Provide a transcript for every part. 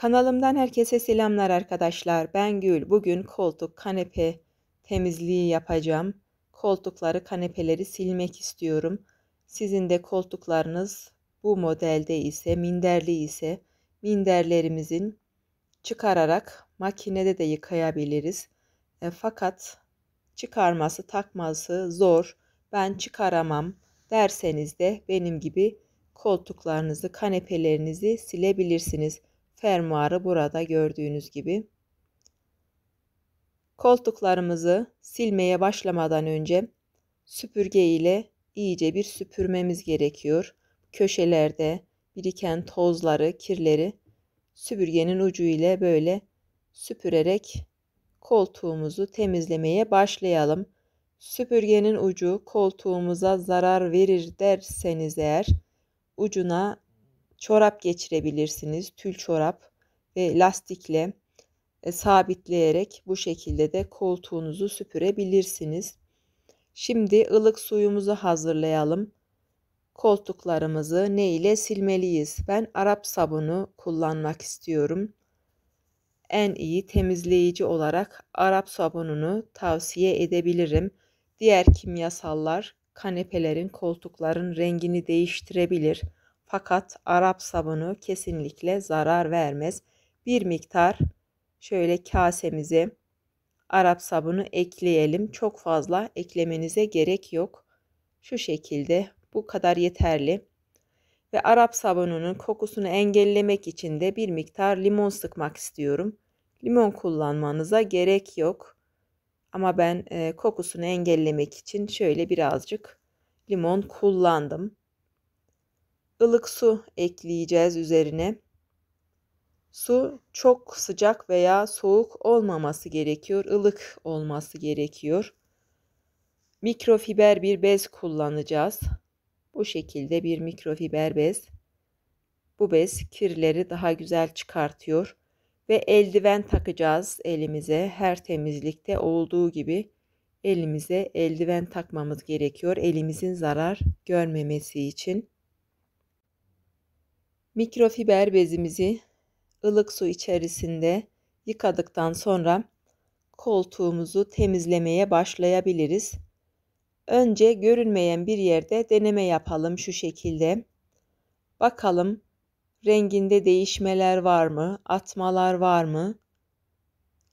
Kanalımdan herkese selamlar arkadaşlar. Ben Gül. Bugün koltuk, kanepe temizliği yapacağım. Koltukları, kanepeleri silmek istiyorum. Sizin de koltuklarınız bu modelde ise, minderli ise minderlerimizin çıkararak makinede de yıkayabiliriz. E, fakat çıkarması, takması zor. Ben çıkaramam derseniz de benim gibi koltuklarınızı, kanepelerinizi silebilirsiniz fermuarı burada gördüğünüz gibi. Koltuklarımızı silmeye başlamadan önce süpürge ile iyice bir süpürmemiz gerekiyor. Köşelerde biriken tozları, kirleri süpürgenin ucu ile böyle süpürerek koltuğumuzu temizlemeye başlayalım. Süpürgenin ucu koltuğumuza zarar verir derseniz eğer ucuna çorap geçirebilirsiniz. Tül çorap ve lastikle e, sabitleyerek bu şekilde de koltuğunuzu süpürebilirsiniz. Şimdi ılık suyumuzu hazırlayalım. Koltuklarımızı ne ile silmeliyiz? Ben Arap sabunu kullanmak istiyorum. En iyi temizleyici olarak Arap sabununu tavsiye edebilirim. Diğer kimyasallar kanepelerin, koltukların rengini değiştirebilir. Fakat Arap sabunu kesinlikle zarar vermez. Bir miktar şöyle kasemizi Arap sabunu ekleyelim. Çok fazla eklemenize gerek yok. Şu şekilde bu kadar yeterli. Ve Arap sabununun kokusunu engellemek için de bir miktar limon sıkmak istiyorum. Limon kullanmanıza gerek yok. Ama ben e, kokusunu engellemek için şöyle birazcık limon kullandım ılık su ekleyeceğiz üzerine. Su çok sıcak veya soğuk olmaması gerekiyor, ılık olması gerekiyor. Mikrofiber bir bez kullanacağız. Bu şekilde bir mikrofiber bez. Bu bez kirleri daha güzel çıkartıyor ve eldiven takacağız elimize. Her temizlikte olduğu gibi elimize eldiven takmamız gerekiyor elimizin zarar görmemesi için. Mikrofiber bezimizi ılık su içerisinde yıkadıktan sonra koltuğumuzu temizlemeye başlayabiliriz. Önce görünmeyen bir yerde deneme yapalım şu şekilde. Bakalım renginde değişmeler var mı? Atmalar var mı?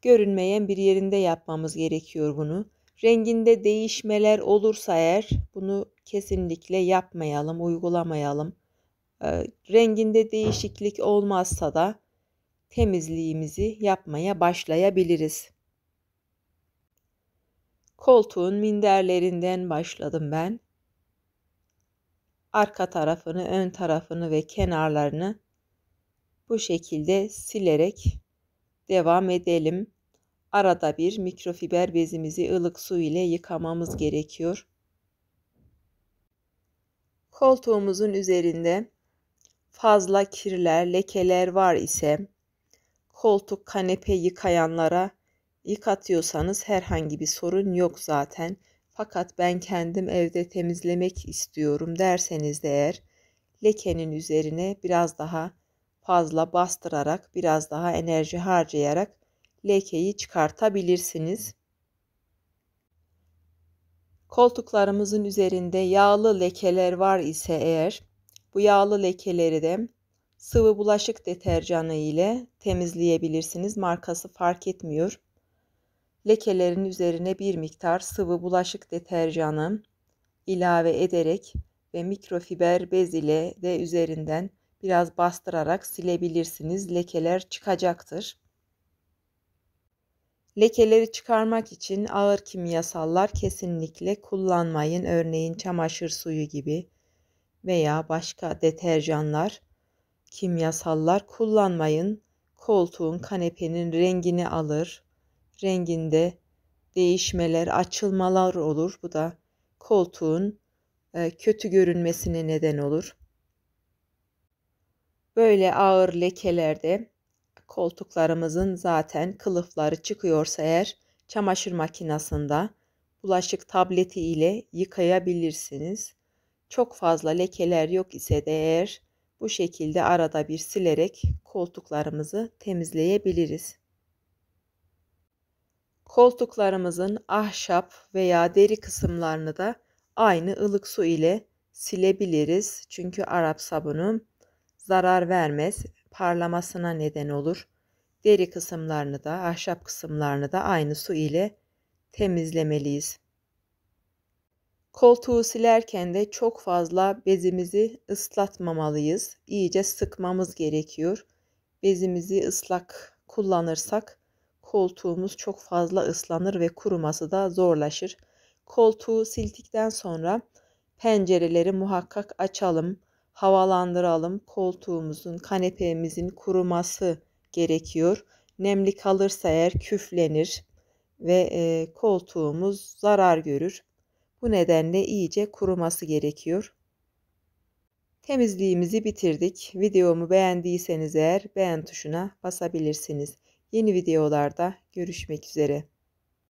Görünmeyen bir yerinde yapmamız gerekiyor bunu. Renginde değişmeler olursa eğer bunu kesinlikle yapmayalım, uygulamayalım. Ee, renginde değişiklik olmazsa da temizliğimizi yapmaya başlayabiliriz. Koltuğun minderlerinden başladım ben. Arka tarafını, ön tarafını ve kenarlarını bu şekilde silerek devam edelim. Arada bir mikrofiber bezimizi ılık su ile yıkamamız gerekiyor. Koltuğumuzun üzerinde fazla kirler, lekeler var ise koltuk, kanepe yıkayanlara yıkatıyorsanız herhangi bir sorun yok zaten. Fakat ben kendim evde temizlemek istiyorum derseniz de eğer lekenin üzerine biraz daha fazla bastırarak, biraz daha enerji harcayarak lekeyi çıkartabilirsiniz. Koltuklarımızın üzerinde yağlı lekeler var ise eğer bu yağlı lekeleri de sıvı bulaşık deterjanı ile temizleyebilirsiniz. Markası fark etmiyor. Lekelerin üzerine bir miktar sıvı bulaşık deterjanı ilave ederek ve mikrofiber bez ile de üzerinden biraz bastırarak silebilirsiniz. Lekeler çıkacaktır. Lekeleri çıkarmak için ağır kimyasallar kesinlikle kullanmayın. Örneğin çamaşır suyu gibi veya başka deterjanlar, kimyasallar kullanmayın. Koltuğun, kanepenin rengini alır. Renginde değişmeler, açılmalar olur. Bu da koltuğun e, kötü görünmesine neden olur. Böyle ağır lekelerde koltuklarımızın zaten kılıfları çıkıyorsa eğer çamaşır makinesinde bulaşık tableti ile yıkayabilirsiniz. Çok fazla lekeler yok ise de eğer bu şekilde arada bir silerek koltuklarımızı temizleyebiliriz. Koltuklarımızın ahşap veya deri kısımlarını da aynı ılık su ile silebiliriz. Çünkü Arap sabunu zarar vermez, parlamasına neden olur. Deri kısımlarını da ahşap kısımlarını da aynı su ile temizlemeliyiz. Koltuğu silerken de çok fazla bezimizi ıslatmamalıyız. İyice sıkmamız gerekiyor. Bezimizi ıslak kullanırsak koltuğumuz çok fazla ıslanır ve kuruması da zorlaşır. Koltuğu sildikten sonra pencereleri muhakkak açalım, havalandıralım. Koltuğumuzun, kanepemizin kuruması gerekiyor. Nemli kalırsa eğer küflenir ve e, koltuğumuz zarar görür. Bu nedenle iyice kuruması gerekiyor. Temizliğimizi bitirdik. Videomu beğendiyseniz eğer beğen tuşuna basabilirsiniz. Yeni videolarda görüşmek üzere.